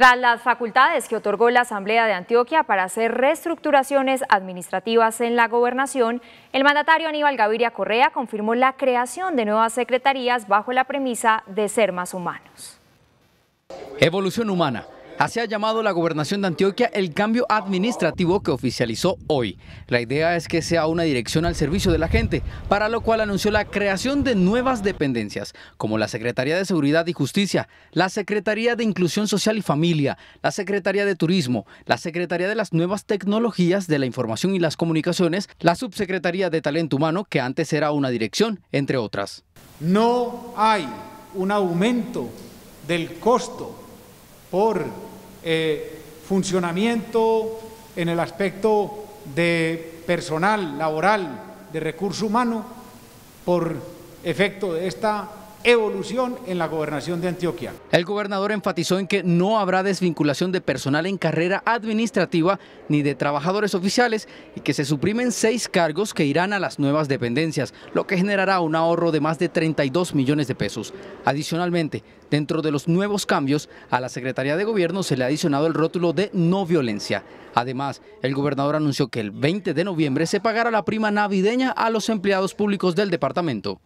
Tras las facultades que otorgó la Asamblea de Antioquia para hacer reestructuraciones administrativas en la gobernación, el mandatario Aníbal Gaviria Correa confirmó la creación de nuevas secretarías bajo la premisa de ser más humanos. Evolución humana Así ha llamado la gobernación de Antioquia el cambio administrativo que oficializó hoy. La idea es que sea una dirección al servicio de la gente, para lo cual anunció la creación de nuevas dependencias, como la Secretaría de Seguridad y Justicia, la Secretaría de Inclusión Social y Familia, la Secretaría de Turismo, la Secretaría de las Nuevas Tecnologías de la Información y las Comunicaciones, la Subsecretaría de Talento Humano, que antes era una dirección, entre otras. No hay un aumento del costo por eh, funcionamiento en el aspecto de personal, laboral, de recurso humano, por efecto de esta evolución en la gobernación de Antioquia. El gobernador enfatizó en que no habrá desvinculación de personal en carrera administrativa ni de trabajadores oficiales y que se suprimen seis cargos que irán a las nuevas dependencias, lo que generará un ahorro de más de 32 millones de pesos. Adicionalmente, dentro de los nuevos cambios, a la Secretaría de Gobierno se le ha adicionado el rótulo de no violencia. Además, el gobernador anunció que el 20 de noviembre se pagará la prima navideña a los empleados públicos del departamento.